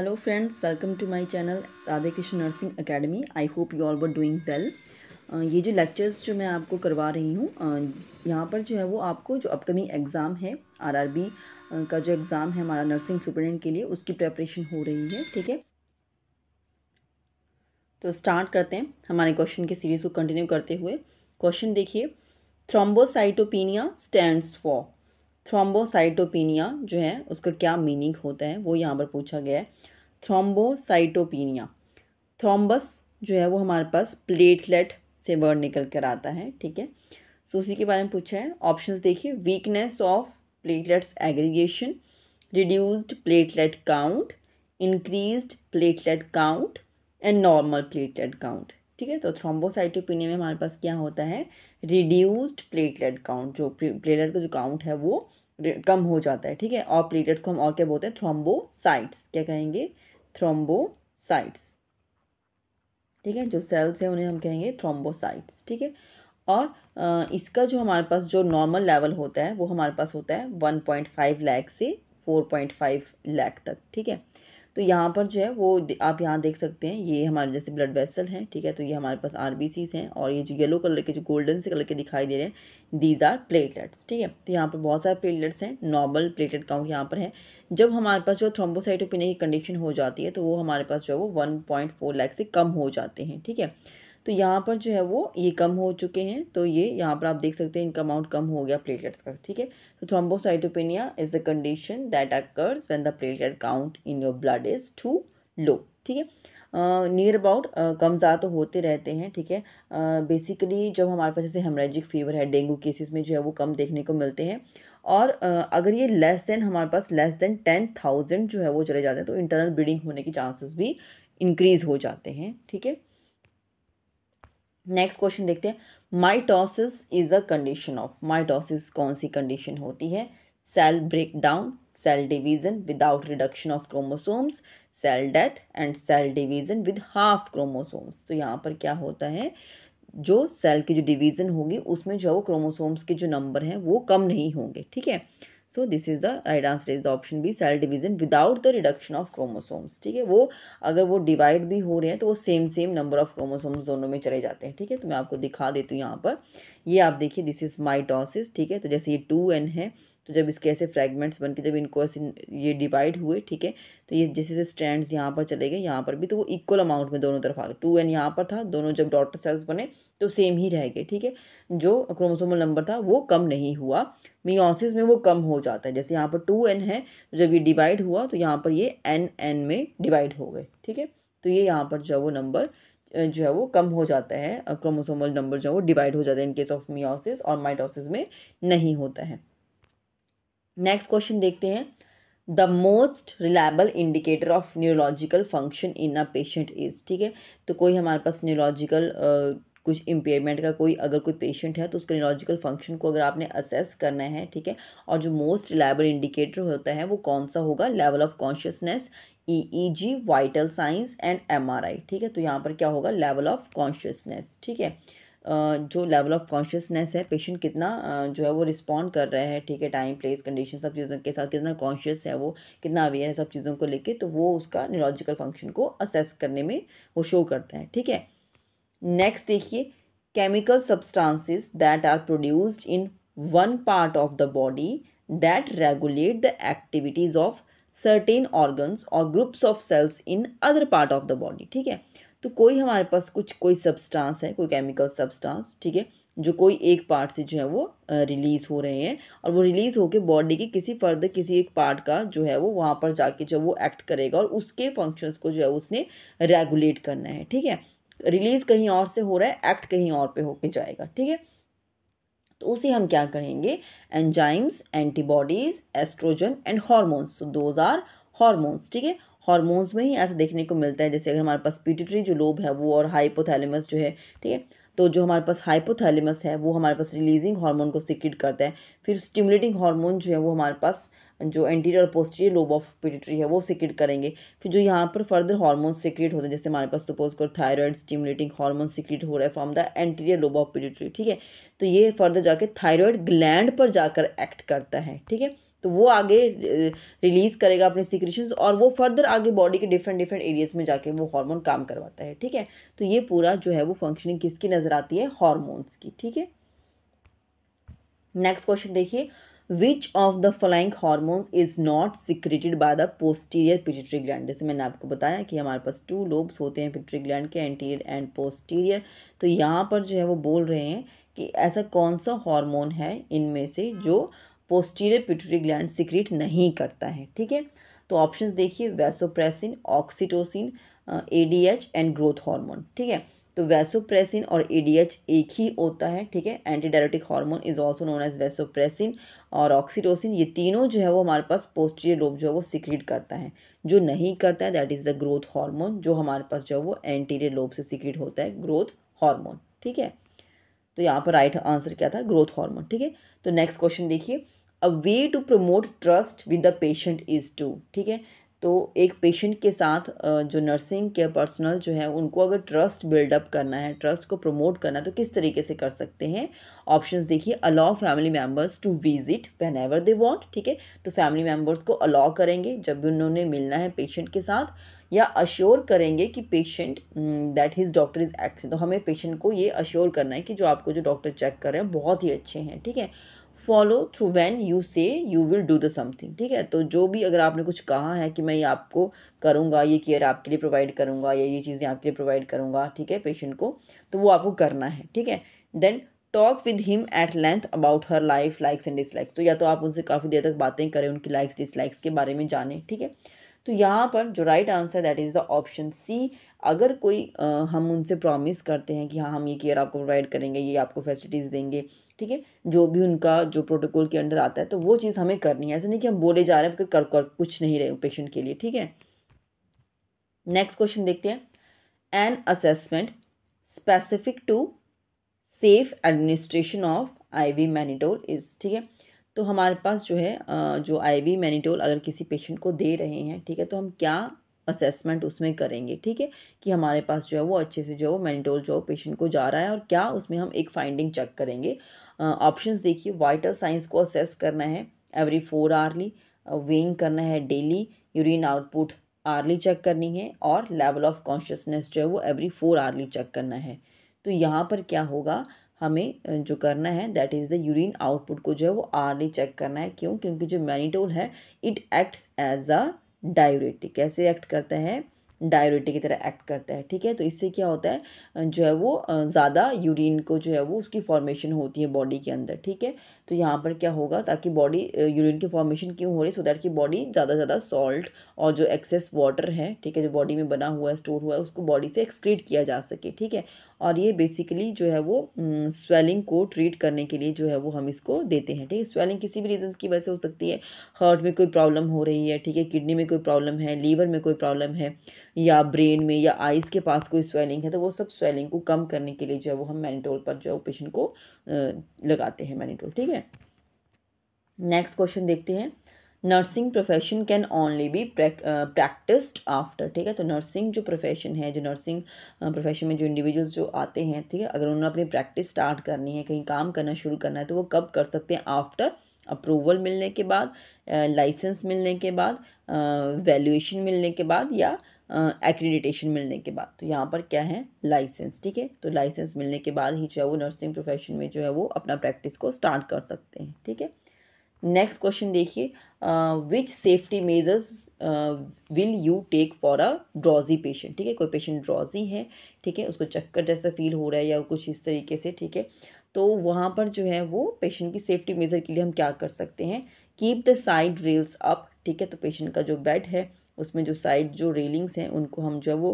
Hello friends welcome to my channel Radhe Krishna nursing academy I hope you all were doing well ये जो lectures जो मैं आपको करवा रही हूँ uh, यहाँ पर जो है वो आपको जो अपकमिंग एग्ज़ाम है आरआरबी uh, का जो एग्ज़ाम है हमारा नर्सिंग सुपरिटेंडेंट के लिए उसकी प्रेपरेशन हो रही है ठीक है तो स्टार्ट करते हैं हमारे क्वेश्चन के सीरीज़ को कंटिन्यू करते हुए क्वेश्चन देखिए थ्रोम्बोसाइटोपिनिया स्टैंड्स फॉर थ्रोम्बोसाइटोपिनिया जो है उसका क्या मीनिंग होता है वो यहाँ पर पूछा गया है थ्रोम्बोसाइटोपिनिया थ्रोम्बस जो है वो हमारे पास प्लेटलेट से वर्ड निकल कर आता है ठीक है सो उसी के बारे में पूछा है ऑप्शन देखिए weakness of platelets aggregation reduced platelet count increased platelet count and normal platelet count ठीक है तो थ्रोम्बोसाइटोपिनिया में हमारे पास क्या होता है रिड्यूस्ड प्लेटलेट काउंट जो प्लेटलेट का जो काउंट है वो कम हो जाता है ठीक है और प्लेटलेट्स को हम और क्या बोलते हैं थ्रोम्बोसाइट्स क्या कहेंगे थ्रोम्बोसाइट्स ठीक है जो सेल्स हैं उन्हें हम कहेंगे थ्रोम्बोसाइट्स ठीक है और इसका जो हमारे पास जो नॉर्मल लेवल होता है वो हमारे पास होता है वन पॉइंट फाइव लैख से फोर पॉइंट फाइव लैख तक ठीक है तो यहाँ पर जो है वो आप यहाँ देख सकते हैं ये हमारे जैसे ब्लड वेसल हैं ठीक है तो ये हमारे पास आर हैं और ये जो येलो कलर के जो गोल्डन से कलर के दिखाई दे रहे हैं दीज आर प्लेटलेट्स ठीक है तो यहाँ पर बहुत सारे प्लेटलेट्स हैं नॉर्मल प्लेटलेट काउंट यहाँ पर है जब हमारे पास जो थ्रोम्बोसाइटोपिनिया की कंडीशन हो जाती है तो वो हमारे पास जो है वो वन पॉइंट फोर से कम हो जाते हैं ठीक है तो यहाँ पर जो है वो ये कम हो चुके हैं तो ये यहाँ पर आप देख सकते हैं इनका अमाउंट कम हो गया प्लेटलेट्स का ठीक है तो thrombocytopenia is the condition that occurs when the platelet count in your blood is too low ठीक है नियर अबाउट कम ज़्यादा तो होते रहते हैं ठीक है बेसिकली जब हमारे पास जैसे हेमरेजिक फीवर है डेंगू केसेस में जो है वो कम देखने को मिलते हैं और uh, अगर ये लेस देन हमारे पास लेस देन टेन थाउजेंड जो है वो चले जाते हैं तो इंटरनल ब्लीडिंग होने के चांसेस भी इंक्रीज़ हो जाते हैं ठीक है नेक्स्ट क्वेश्चन देखते हैं mitosis is a condition of mitosis कौन सी कंडीशन होती है cell break down cell division without reduction of chromosomes cell death and cell division with half chromosomes तो यहाँ पर क्या होता है जो सेल की जो डिवीजन होगी उसमें जो क्रोमोसोम्स के जो नंबर हैं वो कम नहीं होंगे ठीक है so this is the right answer is the option B cell division without the reduction of chromosomes ठीक है वो अगर वो डिवाइड भी हो रहे हैं तो वो same same number of chromosomes दोनों में चले जाते हैं ठीक है तो मैं आपको दिखा देती हूँ यहाँ पर ये आप देखिए दिस इज माइटोसिस ठीक है तो जैसे ये टू एन है तो जब इसके ऐसे फ्रेगमेंट्स बन के जब इनको ऐसे ये डिवाइड हुए ठीक है तो ये जैसे जैसे स्ट्रैंड्स यहाँ पर चले गए यहाँ पर भी तो वो इक्वल अमाउंट में दोनों तरफ आ गए टू एन यहाँ पर था दोनों जब डॉटर सेल्स बने तो सेम ही रह गए ठीक है जो क्रोमोसोमल नंबर था वो कम नहीं हुआ मियोसिस में वो कम हो जाता है जैसे यहाँ पर टू एन है तो जब ये डिवाइड हुआ तो यहाँ पर ये एन एन में डिवाइड हो गए ठीक है तो ये यहाँ पर जो वो नंबर जो है वो कम हो जाता है क्रोमोसोमल नंबर जो है वो डिवाइड हो जाता है इन केस ऑफ मियोसिस और माइटोसिस में नहीं होता है नेक्स्ट क्वेश्चन देखते हैं the most reliable indicator of neurological function in a patient is ठीक है तो कोई हमारे पास न्यूरोलॉजिकल कुछ इम्पेयरमेंट का कोई अगर कोई पेशेंट है तो उसके न्यूरोलॉजिकल फंक्शन को अगर आपने असेस करना है ठीक है और जो मोस्ट रिलायबल इंडिकेटर होता है वो कौन सा होगा level of consciousness E E G vital science and M R I ठीक है तो यहाँ पर क्या होगा लेवल ऑफ कॉन्शियसनेस ठीक है जो लेवल ऑफ कॉन्शियसनेस है पेशेंट कितना जो है वो रिस्पॉन्ड कर रहा है ठीक है टाइम प्लेस कंडीशन सब चीज़ों के साथ कितना कॉन्शियस है वो कितना अवेयर है सब चीज़ों को लेके तो वो उसका न्यूरोलॉजिकल फंक्शन को असेस करने में वो शो करता है ठीक है नेक्स्ट देखिए chemical substances that are produce in one part of the body that regulate the activities of certain organs और groups of cells in other part of the body ठीक है तो कोई हमारे पास कुछ कोई सब्सटेंस है कोई केमिकल सब्सटेंस ठीक है जो कोई एक पार्ट से जो है वो रिलीज़ हो रहे हैं और वो रिलीज़ होकर बॉडी के किसी फर्दर किसी एक पार्ट का जो है वो वहाँ पर जाके जो वो एक्ट करेगा और उसके फंक्शंस को जो है उसने रेगुलेट करना है ठीक है रिलीज़ कहीं और से हो रहा है एक्ट कहीं और पे होके जाएगा ठीक है तो उसे हम क्या कहेंगे enzymes antibodies oestrogen and hormones तो दोज आर हॉर्मोन्स ठीक है हार्मोन्स में ही ऐसा देखने को मिलता है जैसे अगर हमारे पास पिट्यूटरी जो लोब है वो और हाइपोथैलेमस जो है ठीक है तो जो हमारे पास हाइपोथैलेमस है वो हमारे पास रिलीजिंग हार्मोन को सिक्रिट करता है फिर स्टिमुलेटिंग हार्मोन जो है वो हमारे पास जो एंटीरियर और पोस्टीरियर लोब ऑफ पिट्यूटरी है वो सिक्रिट करेंगे फिर जो यहाँ पर फर्दर हार्मोन सिक्रिट होते हैं जैसे हमारे पास सपोज कर थायरॉयड स्टिमुलेटिंग हार्मोन सिक्रिट हो रहा है from the anterior lobe of pituitary ठीक है तो ये फर्दर जाके थायरॉयड ग्लैंड पर जाकर एक्ट करता है ठीक है तो वो आगे रिलीज़ करेगा अपने सिक्रेशंस और वो फर्दर आगे बॉडी के डिफरेंट डिफरेंट एरियाज में जाके वो हार्मोन काम करवाता है ठीक है तो ये पूरा जो है वो फंक्शनिंग किसकी नज़र आती है हार्मोन्स की ठीक है नेक्स्ट क्वेश्चन देखिए which of the flying hormones is not secreted by the posterior pituitary gland जैसे मैंने आपको बताया कि हमारे पास टू लोब्स होते हैं पिट्यूटरी ग्लैंड के एंटीरियर एंड पोस्टीरियर तो यहाँ पर जो है वो बोल रहे हैं कि ऐसा कौन सा हार्मोन है इनमें से जो पोस्टीरियर पिटरी ग्लैंड सिक्रीट नहीं करता है ठीक है तो ऑप्शंस देखिए vasopressin oxytocin ADH and growth hormone ठीक है तो वैसोप्रेसिन और एडीएच एक ही होता है ठीक है antidiuretic hormone is also known as vasopressin और ऑक्सीटोसिन ये तीनों जो है वो हमारे पास पोस्टीरियर लोब जो है वो सिक्रीट करता है जो नहीं करता है that is the growth hormone जो हमारे पास जो है वो एंटीरियर लोब से सिक्रीट होता है ग्रोथ हार्मोन ठीक है तो यहाँ पर राइट आंसर क्या था ग्रोथ हार्मोन ठीक है तो नेक्स्ट क्वेश्चन देखिए a way to promote trust with the patient is to ठीक है तो एक पेशेंट के साथ जो नर्सिंग के पर्सनल जो है उनको अगर ट्रस्ट बिल्डअप करना है ट्रस्ट को प्रमोट करना है तो किस तरीके से कर सकते हैं ऑप्शंस देखिए allow family members to visit whenever they want ठीक है तो फैमिली मेम्बर्स को अलाउ करेंगे जब भी उन्होंने मिलना है पेशेंट के साथ या अश्योर करेंगे कि patient that his doctor is action तो हमें पेशेंट को ये अश्योर करना है कि जो आपको जो डॉक्टर चेक कर रहे हैं बहुत ही अच्छे हैं ठीक है थीके? Follow through when you say you will do the something ठीक है तो जो भी अगर आपने कुछ कहा है कि मैं ये आपको करूँगा ये केयर आपके लिए प्रोवाइड करूँगा या ये चीज़ें आपके लिए प्रोवाइड करूँगा ठीक है पेशेंट को तो वो आपको करना है ठीक है then talk with him at length about her life likes and dislikes तो या तो आप उनसे काफ़ी देर तक बातें करें उनकी लाइक्स डिसलाइक्स के बारे में जाने ठीक है तो यहाँ पर जो right answer that is the option C अगर कोई आ, हम उनसे प्रॉमिस करते हैं कि हाँ हम ये केयर आपको प्रोवाइड करेंगे ये आपको फैसिलिटीज़ देंगे ठीक है जो भी उनका जो प्रोटोकॉल के अंडर आता है तो वो चीज़ हमें करनी है ऐसे नहीं कि हम बोले जा रहे हैं फिर कर कर कुछ नहीं रहे पेशेंट के लिए ठीक है नेक्स्ट क्वेश्चन देखते हैं an assessment specific to safe administration of IV mannitol is ठीक है तो हमारे पास जो है जो आईवी मैनिटोल अगर किसी पेशेंट को दे रहे हैं ठीक है तो हम क्या असेसमेंट उसमें करेंगे ठीक है कि हमारे पास जो है वो अच्छे से जो है वो मेंटोल जो पेशेंट को जा रहा है और क्या उसमें हम एक फाइंडिंग चेक करेंगे ऑप्शन देखिए वाइटल साइंस को असेस करना है एवरी फोर आवरली वेइंग करना है daily urine output hourly check करनी है और लेवल ऑफ कॉन्शियसनेस जो है वो एवरी फोर आरली चेक करना है तो यहाँ पर क्या होगा हमें जो करना है that is the urine output को जो है वो आरली चेक करना है क्यों क्योंकि जो मैनीटोल है it acts as a diuretic कैसे एक्ट करते हैं डायोरेटिक की तरह एक्ट करता है ठीक है तो इससे क्या होता है जो है वो ज़्यादा यूरिन को जो है वो उसकी फॉर्मेशन होती है बॉडी के अंदर ठीक है तो यहाँ पर क्या होगा ताकि बॉडी यूरिन की फॉर्मेशन क्यों हो रही सो दैट कि बॉडी ज़्यादा ज़्यादा सॉल्ट और जो एक्सेस वाटर है ठीक है जो बॉडी में बना हुआ है स्टोर हुआ है उसको बॉडी से एक्सक्रीट किया जा सके ठीक है और ये बेसिकली जो है वो स्वेलिंग को ट्रीट करने के लिए जो है वो हम इसको देते हैं ठीक है स्वेलिंग किसी भी रीज़न की वजह से हो सकती है हार्ट में कोई प्रॉब्लम हो रही है ठीक है किडनी में कोई प्रॉब्लम है लीवर में कोई प्रॉब्लम है या ब्रेन में या आइज़ के पास कोई स्वेलिंग है तो वो सब स्वेलिंग को कम करने के लिए जो है वो हम मैनीटोल पर जो है वो पेशेंट को लगाते हैं मैनीटोल ठीक है है नेक्स्ट क्वेश्चन देखते हैं nursing profession can only be practised after ठीक है तो नर्सिंग जो प्रोफेशन है जो नर्सिंग प्रोफेशन uh, में जो इंडिविजुअल्स जो आते हैं ठीक है अगर उन्होंने अपनी प्रैक्टिस स्टार्ट करनी है कहीं काम करना शुरू करना है तो वो कब कर सकते हैं आफ्टर अप्रूवल मिलने के बाद लाइसेंस uh, मिलने के बाद वैल्यूएशन uh, मिलने के बाद या एक्रीडिटेशन मिलने के बाद तो यहाँ पर क्या है लाइसेंस ठीक है तो लाइसेंस मिलने के बाद ही जो है वो नर्सिंग प्रोफेशन में जो है वो अपना प्रैक्टिस को स्टार्ट कर सकते हैं ठीक है नेक्स्ट क्वेश्चन देखिए which safety measures will you take for a drowsy patient ठीक है कोई पेशेंट ड्रॉजी है ठीक है उसको चक्कर जैसा फील हो रहा है या कुछ इस तरीके से ठीक है तो वहाँ पर जो है वो पेशेंट की सेफ्टी मेज़र के लिए हम क्या कर सकते हैं keep the side rails up ठीक है तो पेशेंट का जो बेड है उसमें जो साइड जो रेलिंग्स हैं उनको हम जो है वो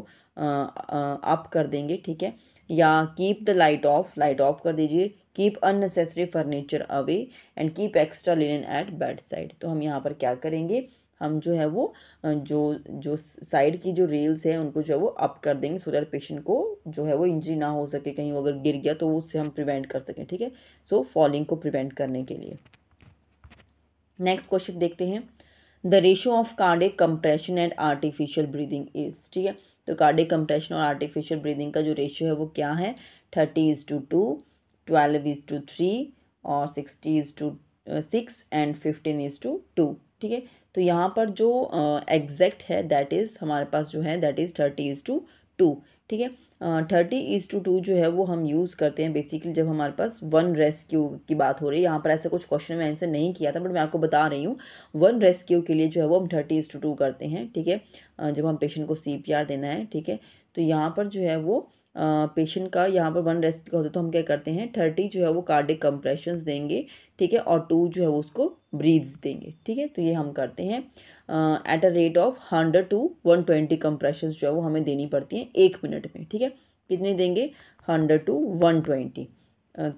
अप कर देंगे ठीक है या keep the light off light off कर दीजिए keep unnecessary furniture away and keep extra linen at bedside तो हम यहाँ पर क्या करेंगे हम जो है वो जो जो साइड की जो रेल्स हैं उनको जो है वो अप कर देंगे सो दैट पेशेंट को जो है वो इंजरी ना हो सके कहीं वो अगर गिर गया तो उससे हम प्रिवेंट कर सकें ठीक है सो so, फॉलिंग को प्रिवेंट करने के लिए नेक्स्ट क्वेश्चन देखते हैं the ratio of cardiac compression and artificial breathing is ठीक है तो कार्डिक कंप्रेशन और आर्टिफिशियल ब्रीदिंग का जो रेशियो है वो क्या है thirty is to two twelve is to three और sixty is to six and fifteen is to two ठीक है तो यहाँ पर जो एग्जैक्ट uh, है दैट इज़ हमारे पास जो है that is thirty is to two ठीक है थर्टी इज टू टू जो है वो हम यूज़ करते हैं बेसिकली जब हमारे पास वन रेस्क्यू की बात हो रही है यहाँ पर ऐसा कुछ क्वेश्चन में आंसर नहीं किया था बट मैं आपको बता रही हूँ वन रेस्क्यू के लिए जो है वो हम थर्टी इज टू टू करते हैं ठीक है जब हम पेशेंट को सी देना है ठीक है तो यहाँ पर जो है वो पेशेंट का यहाँ पर वन रेस्ट का होता है तो हम क्या करते हैं थर्टी जो है वो कार्डिक कंप्रेशंस देंगे ठीक है और टू जो है वो उसको ब्रीथ्स देंगे ठीक है तो ये हम करते हैं at a rate of hundred to one twenty compressions जो है वो हमें देनी पड़ती हैं एक मिनट में ठीक है कितने देंगे hundred to one twenty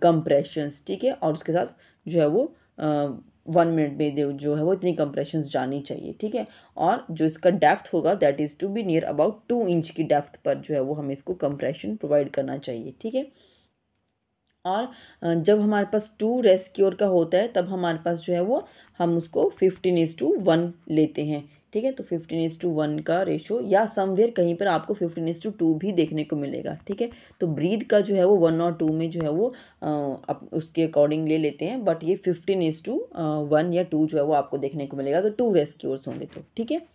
compressions ठीक है और उसके साथ जो है वो वन मिनट में दे जो है वो इतनी कंप्रेशन जानी चाहिए ठीक है और जो इसका डेप्थ होगा that is to be near about two inch की डेप्थ पर जो है वो हमें इसको कंप्रेशन प्रोवाइड करना चाहिए ठीक है और जब हमारे पास टू रेस्क्योर का होता है तब हमारे पास जो है वो हम उसको फिफ्टीन इज टू वन लेते हैं ठीक है तो फिफ्टीन इज टू वन का रेशो या समवेयर कहीं पर आपको फिफ्टीन इज टू टू भी देखने को मिलेगा ठीक है तो ब्रीद का जो है वो वन और टू में जो है वो आप उसके अकॉर्डिंग ले लेते हैं बट ये फिफ्टीन इज टू वन या टू जो है वो आपको देखने को मिलेगा अगर टू रेस्क्योर्स होंगे तो ठीक है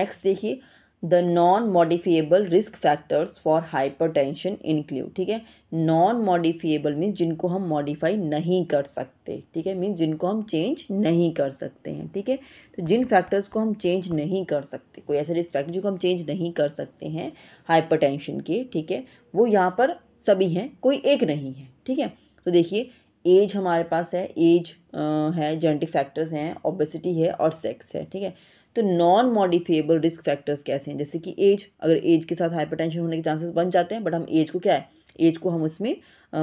नेक्स्ट देखिए the non modifiable risk factors for hypertension include ठीक है नॉन मॉडिफिएबल मीन्स जिनको हम मॉडिफाई नहीं कर सकते ठीक है मीन्स जिनको हम चेंज नहीं कर सकते हैं ठीक है तो जिन फैक्टर्स को हम चेंज नहीं कर सकते कोई ऐसे रिस्क फैक्टर जिनको हम चेंज नहीं कर सकते हैं टेंशन के ठीक है वो यहाँ पर सभी हैं कोई एक नहीं है ठीक है तो देखिए एज हमारे पास है एज है जेनेटिक फैक्टर्स हैं ओबेसिटी है और सेक्स है ठीक है तो नॉन मॉडिफिएबल रिस्क फैक्टर्स कैसे हैं जैसे कि एज अगर एज के साथ हाइपरटेंशन होने के चांसेस बन जाते हैं बट हम एज को क्या है एज को हम उसमें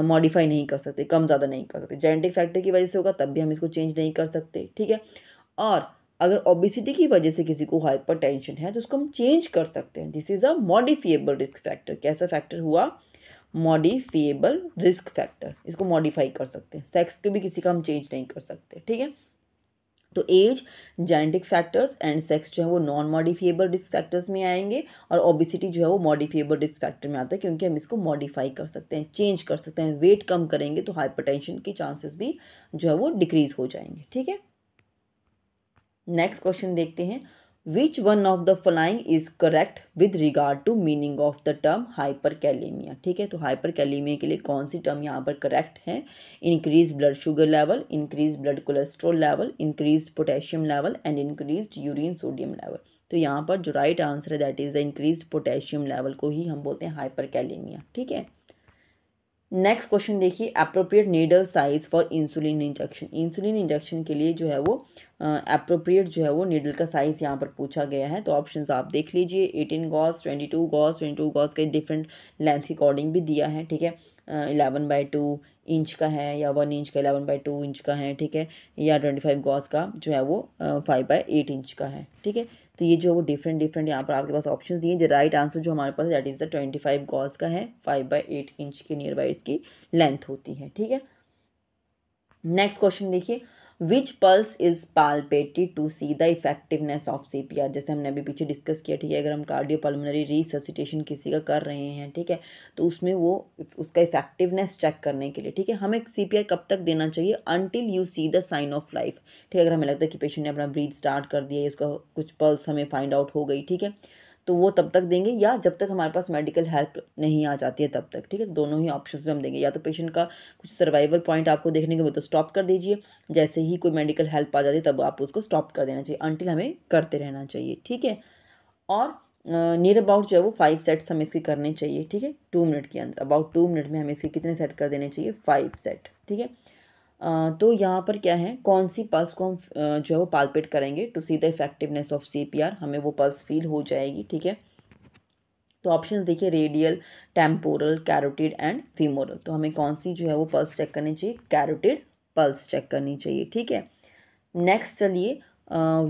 मॉडिफाई नहीं कर सकते कम ज़्यादा नहीं कर सकते जेनेटिक फैक्टर की वजह से होगा तब भी हम इसको चेंज नहीं कर सकते ठीक है और अगर ओबिसिटी की वजह से किसी को हाइपर है तो उसको हम चेंज कर सकते हैं this is a modifiable risk factor कैसा फैक्टर हुआ मॉडिफिएबल रिस्क फैक्टर इसको मॉडिफाई कर सकते हैं सेक्स को भी किसी का हम चेंज नहीं कर सकते ठीक है तो age genetic factors and sex जो है वो नॉन मॉडिफिएबल रिस्क फैक्टर्स में आएंगे और ओबिसिटी जो है वो मॉडिफिएबल रिस्क फैक्टर में आता है क्योंकि हम इसको मॉडिफाई कर सकते हैं चेंज कर सकते हैं वेट कम करेंगे तो हाइपरटेंशन के चांसेस भी जो है वो डिक्रीज हो जाएंगे ठीक है नेक्स्ट क्वेश्चन देखते हैं which one of the following is correct with regard to meaning of the term hyperkalaemia ठीक है तो हाइपर कैलेमिया के लिए कौन सी टर्म यहाँ पर करेक्ट है increase blood sugar level increase blood cholesterol level increase potassium level and increase urine sodium level तो यहाँ पर जो राइट आंसर है that is the increase potassium level को ही हम बोलते हैं हाइपर कैलेमिया ठीक है नेक्स्ट क्वेश्चन देखिए appropriate needle size for insulin injection insulin injection के लिए जो है वो अप्रोप्रिएट जो है वो नीडल का साइज़ यहाँ पर पूछा गया है तो ऑप्शन आप देख लीजिए eighteen gauge twenty two gauge twenty two gauge के डिफरेंट लेंथ के अकॉर्डिंग भी दिया है ठीक है इलेवन बाई टू इंच का है या वन इंच का इलेवन बाई टू इंच का है ठीक है या ट्वेंटी फाइव गॉस का जो है वो फाइव बाई एट इंच का है ठीक है तो ये जो वो डिफरेंट डिफरेंट यहाँ पर आपके पास ऑप्शन दिए राइट आंसर जो हमारे पास that is the twenty five gauge का है फाइव बाई एट इंच के नियर बाई इसकी लेंथ होती है ठीक है नेक्स्ट क्वेश्चन देखिए which pulse is palpated to see the effectiveness of C P R जैसे हमने अभी पीछे डिस्कस किया ठीक है अगर हम कार्डियो पल्मोनरी रिससिटेशन किसी का कर रहे हैं ठीक है तो उसमें वो उसका इफेक्टिवनेस चेक करने के लिए ठीक है हमें सी पी आर कब तक देना चाहिए until you see the sign of life ठीक है अगर हमें लगता है कि पेशेंट ने अपना ब्रीथ स्टार्ट कर दिया है उसका कुछ पल्स हमें फाइंड आउट हो गई ठीक है तो वो तब तक देंगे या जब तक हमारे पास मेडिकल हेल्प नहीं आ जाती है तब तक ठीक है तो दोनों ही ऑप्शन में हम देंगे या तो पेशेंट का कुछ सर्वाइवल पॉइंट आपको देखने के वो तो स्टॉप कर दीजिए जैसे ही कोई मेडिकल हेल्प आ जाती है तब आप उसको स्टॉप कर देना चाहिए अंटिल हमें करते रहना चाहिए ठीक है और नियर अबाउट जो है वो फाइव सेट्स हमें इसके करने चाहिए ठीक है टू मिनट के अंदर अबाउट टू मिनट में हमें इसके कितने सेट कर देने चाहिए फाइव सेट ठीक है तो यहाँ पर क्या है कौन सी पल्स को हम जो है वो पालपेट करेंगे to see the effectiveness of C हमें वो पल्स फील हो जाएगी ठीक है तो ऑप्शन देखिए radial temporal carotid and femoral तो हमें कौन सी जो है वो पल्स चेक करनी चाहिए कैरोटिड पल्स चेक करनी चाहिए ठीक है नेक्स्ट चलिए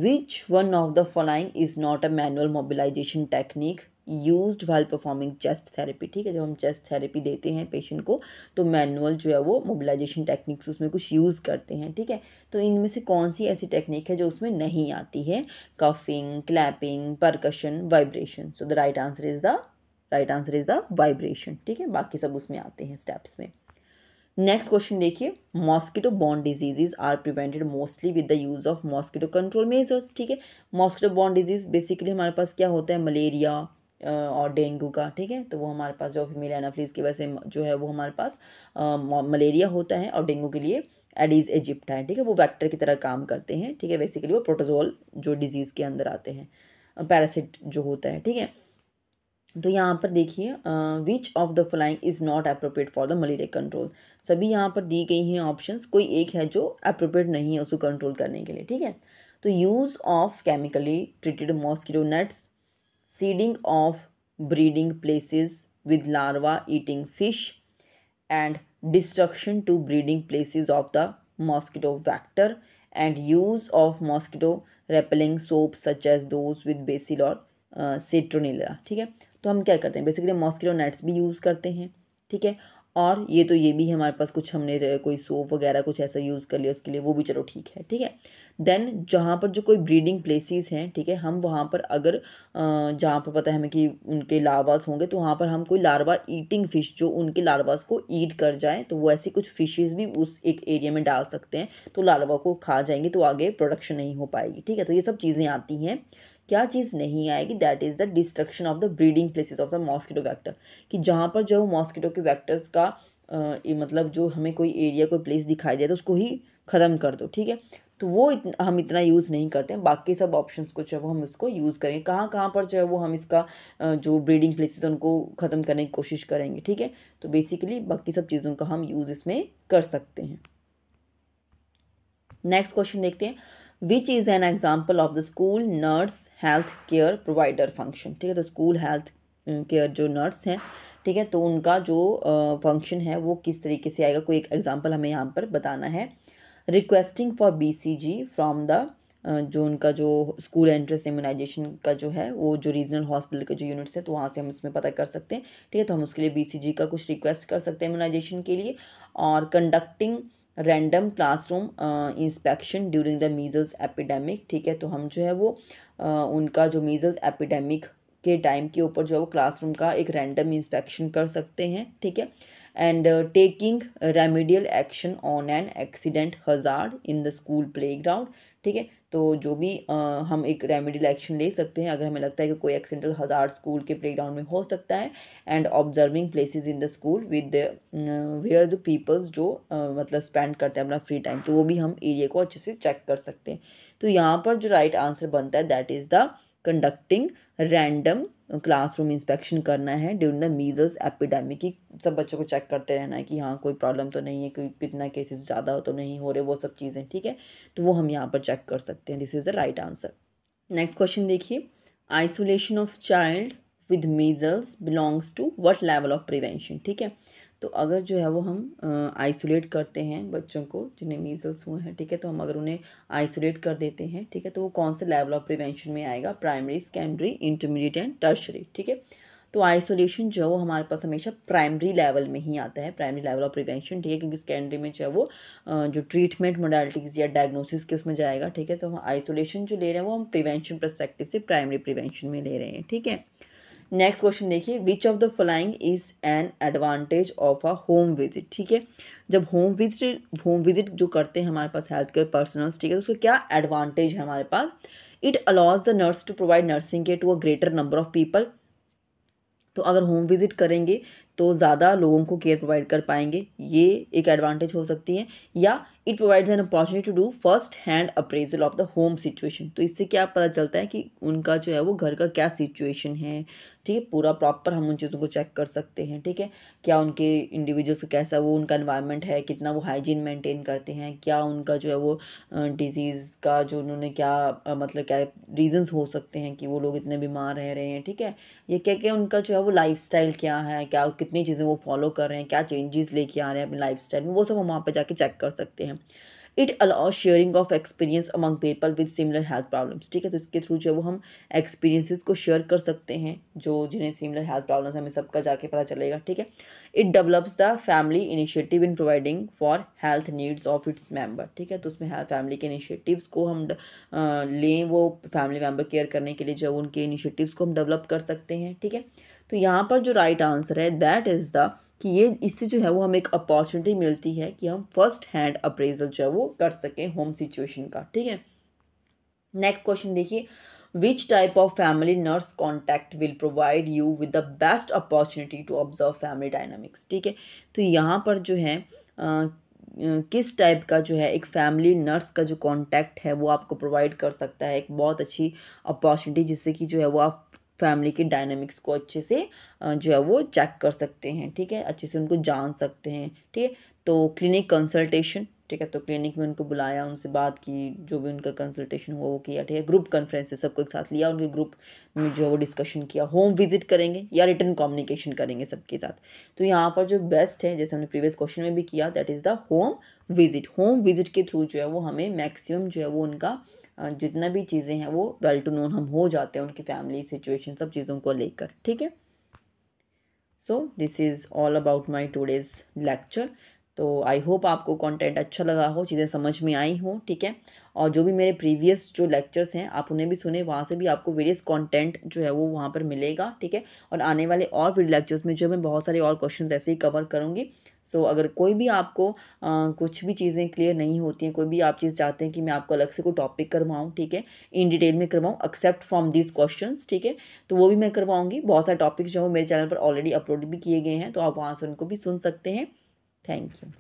which one of the following is not a manual mobilisation technique used while performing chest therapy ठीक है जब हम चेस्ट थेरेपी देते हैं पेशेंट को तो मैनुअल जो है वो मोबिलाइजेशन टेक्निक्स उसमें कुछ यूज़ करते हैं ठीक है तो इनमें से कौन सी ऐसी टेक्निक है जो उसमें नहीं आती है coughing clapping percussion vibration so the right answer is the right answer is the vibration ठीक है बाकी सब उसमें आते हैं स्टेप्स में नेक्स्ट क्वेश्चन देखिए मॉस्किटो बॉन्ड diseases are prevented mostly with the use of mosquito control measures ठीक है मॉस्किटो बॉन्ड डिजीज बेसिकली हमारे पास क्या होता है मलेरिया और डेंगू का ठीक है तो वो हमारे पास जो फीमेल एनाफ्लीज की वजह से जो है वो हमारे पास मलेरिया होता है और डेंगू के लिए एडीज़ एजिप्ट है ठीक है वो वैक्टर की तरह काम करते हैं ठीक है बेसिकली वो प्रोटोजोल जो डिजीज़ के अंदर आते हैं पैरासिट जो होता है ठीक है तो यहाँ पर देखिए which of the following is not appropriate for the malaria control सभी यहाँ पर दी गई हैं ऑप्शंस कोई एक है जो अप्रोप्रिएट नहीं है उसको कंट्रोल करने के लिए ठीक है तो use of chemically treated mosquito nets seeding of breeding places with larvae eating fish and destruction to breeding places of the mosquito vector and use of mosquito repelling soaps such as those with basil or citronella uh, ठीक है तो हम क्या करते हैं basically mosquito nets भी use करते हैं ठीक है और ये तो ये भी हमारे पास कुछ हमने कोई सोप वगैरह कुछ ऐसा यूज़ कर लिया उसके लिए वो भी चलो ठीक है ठीक है देन जहाँ पर जो कोई ब्रीडिंग प्लेसेस हैं ठीक है हम वहाँ पर अगर जहाँ पर पता है हमें कि उनके लार्वास होंगे तो वहाँ पर हम कोई लार्वा ईटिंग फिश जो उनके लार्वास को ईट कर जाए तो वो ऐसी कुछ फिशेज़ भी उस एक एरिया में डाल सकते हैं तो लार्वा को खा जाएंगे तो आगे प्रोडक्शन नहीं हो पाएगी ठीक है तो ये सब चीज़ें आती हैं क्या चीज़ नहीं आएगी that is the destruction of the breeding places of the mosquito vector कि जहाँ पर जो मॉस्किटो के वैक्टर्स का आ, मतलब जो हमें कोई एरिया कोई प्लेस दिखाई दे तो उसको ही ख़त्म कर दो ठीक है तो वो इतना हम इतना यूज़ नहीं करते हैं बाकी सब ऑप्शन को जो है वो हम इसको यूज़ करेंगे कहाँ कहाँ पर जो है वो हम इसका जो ब्रीडिंग प्लेसेस उनको ख़त्म करने की कोशिश करेंगे ठीक है तो बेसिकली बाकी सब चीज़ों का हम यूज़ इसमें कर सकते हैं नेक्स्ट क्वेश्चन देखते हैं which is an example of the school nurse health care provider function ठीक है तो स्कूल हेल्थ केयर जो नर्स हैं ठीक है तो उनका जो फंक्शन uh, है वो किस तरीके से आएगा कोई एक एग्जाम्पल हमें यहाँ पर बताना है रिक्वेस्टिंग फॉर जी फ्रॉम द जो उनका जो स्कूल एंट्रेंस इम्यूनाइजेशन का जो है वो जो रीजनल हॉस्पिटल के जो यूनिट्स है तो वहाँ से हम उसमें पता कर सकते हैं ठीक है तो हम उसके लिए बीसीजी का कुछ रिक्वेस्ट कर सकते हैं इम्यूनाइजेशन के लिए और conducting random classroom inspection during the measles epidemic ठीक है तो हम जो है वो उनका जो मीज़ल्स एपिडेमिक के टाइम के ऊपर जो है वो क्लासरूम का एक रैंडम इंस्पेक्शन कर सकते हैं ठीक है and taking remedial action on an accident hazard in the school playground ठीक है तो जो भी आ, हम एक रेमिडियल एक्शन ले सकते हैं अगर हमें लगता है कि कोई एक्सीडेंटल हज़ार स्कूल के प्ले ग्राउंड में हो सकता है and observing places in the school with where the peoples जो आ, मतलब स्पेंड करते हैं अपना फ्री टाइम तो वो भी हम एरिया को अच्छे से चेक कर सकते हैं तो यहाँ पर जो राइट आंसर बनता है that is the conducting random classroom inspection करना है ड्यूरिंग द मीजल्स एपिडेमिक की सब बच्चों को चेक करते रहना है कि हाँ कोई प्रॉब्लम तो नहीं है कोई कितना केसेस ज़्यादा हो तो नहीं हो रहे वो सब चीज़ें ठीक है तो वो हम यहाँ पर चेक कर सकते हैं this is the right answer next question देखिए isolation of child with measles belongs to what level of prevention ठीक है तो अगर जो है वो हम आइसोलेट करते हैं बच्चों को जिन्हें मीज़ल्स हुए हैं ठीक है तो हम अगर उन्हें आइसोलेट कर देते हैं ठीक है तो वो कौन से लेवल ऑफ प्रिवेंशन में आएगा primary secondary intermediate and tertiary ठीक है तो आइसोलेशन जो है वो हमारे पास हमेशा प्राइमरी लेवल में ही आता है प्राइमरी लेवल ऑफ प्रिवेंशन ठीक है क्योंकि सेकेंडरी में जो है वो जो ट्रीटमेंट मोडालिटीज़ या डायग्नोसिस के उसमें जाएगा ठीक है तो हम आइसोलेशन जो ले रहे हैं वो हम प्रिवेंशन परस्पेक्टिव से प्राइमरी प्रिवेंशन में ले रहे हैं ठीक है नेक्स्ट क्वेश्चन देखिए which of the following is an advantage of a home visit ठीक है जब होम विजिट होम विजिट जो करते हैं हमारे पास हेल्थ केयर पर्सनल्स ठीक है तो उसका क्या एडवांटेज है हमारे पास it allows the nurse to provide nursing care to a greater number of people तो अगर होम विजिट करेंगे तो ज़्यादा लोगों को केयर प्रोवाइड कर पाएंगे ये एक एडवांटेज हो सकती है या it provides an opportunity to do first hand appraisal of the home situation तो इससे क्या पता चलता है कि उनका जो है वो घर का क्या सिचुएशन है ठीक है पूरा प्रॉपर हम उन चीज़ों को चेक कर सकते हैं ठीक है क्या उनके इंडिविजुअल्स कैसा वो उनका इन्वायरमेंट है कितना वो हाइजीन मेंटेन करते हैं क्या उनका जो है वो डिजीज़ का जो उन्होंने क्या मतलब क्या रीज़न्स हो सकते हैं कि वो लोग इतने बीमार रह रहे हैं ठीक है ये क्या क्या उनका जो है वो लाइफ क्या है क्या कितनी चीज़ें वो फॉलो कर रहे हैं क्या चेंजेस लेके आ रहे हैं अपनी लाइफ में वो सब हम वहाँ पर जाके चेक कर सकते हैं it allow sharing of experience among people with similar health problems ठीक है तो इसके थ्रू जो वो हम एक्सपीरियंसिस को शेयर कर सकते हैं जो जिन्हें सिमिलर हेल्थ प्रॉब्लम्स हमें सबका जाके पता चलेगा ठीक है it develops the family initiative in providing for health needs of its member ठीक है तो उसमें हेल्थ फैमिली के इनिशिएटिव्स को हम लें वो फैमिली मेम्बर केयर करने के लिए जो उनके इनिशिएटिव्स को हम डेवलप कर सकते हैं ठीक है तो यहाँ पर जो राइट right आंसर है दैट इज़ द कि ये इससे जो है वो हमें एक अपॉर्चुनिटी मिलती है कि हम फर्स्ट हैंड अप्रेजल जो है वो कर सकें होम सिचुएशन का ठीक है नेक्स्ट क्वेश्चन देखिए which type of family nurse contact will provide you with the best opportunity to observe family dynamics ठीक है तो यहाँ पर जो है आ, किस टाइप का जो है एक फैमिली नर्स का जो कांटेक्ट है वो आपको प्रोवाइड कर सकता है एक बहुत अच्छी अपॉर्चुनिटी जिससे कि जो है वो आप फैमिली के डायनामिक्स को अच्छे से जो है वो चेक कर सकते हैं ठीक है अच्छे से उनको जान सकते हैं ठीक है तो क्लिनिक कंसल्टेशन ठीक है तो क्लिनिक में उनको बुलाया उनसे बात की जो भी उनका कंसल्टेशन हुआ वो किया ठीक है ग्रुप कॉन्फ्रेंस सबको एक साथ लिया उनके ग्रुप में जो है वो डिस्कशन किया होम विजिट करेंगे या रिटर्न कम्युनिकेशन करेंगे सबके साथ तो यहाँ पर जो बेस्ट है जैसे हमने प्रीवियस क्वेश्चन में भी किया that is the home visit home visit के थ्रू जो है वो हमें मैक्सिमम जो है वो उनका जितना भी चीज़ें हैं वो वेल टू नोन हम हो जाते हैं उनकी फैमिली सिचुएशन सब चीज़ों को लेकर ठीक है so this is all about my today's lecture तो आई होप आपको कंटेंट अच्छा लगा हो चीज़ें समझ में आई हो ठीक है और जो भी मेरे प्रीवियस जो लेक्चर्स हैं आप उन्हें भी सुने वहाँ से भी आपको वेरियस कंटेंट जो है वो वहाँ पर मिलेगा ठीक है और आने वाले और फिर लेक्चर्स में जो मैं बहुत सारे और क्वेश्चंस ऐसे ही कवर करूँगी सो so, अगर कोई भी आपको आ, कुछ भी चीज़ें क्लियर नहीं होती हैं कोई भी आप चीज़ चाहते हैं कि मैं आपको अलग से कोई टॉपिक करवाऊँ ठीक है इन डिटेल में करवाऊँ एक्सेप्ट फ्रॉम दीज क्वेश्चन ठीक है तो वो भी मैं करवाऊँगी बहुत सारे टॉपिक्स जो है मेरे चैनल पर ऑलरेडी अपलोड भी किए गए हैं तो आप वहाँ से उनको भी सुन सकते हैं थैंक यू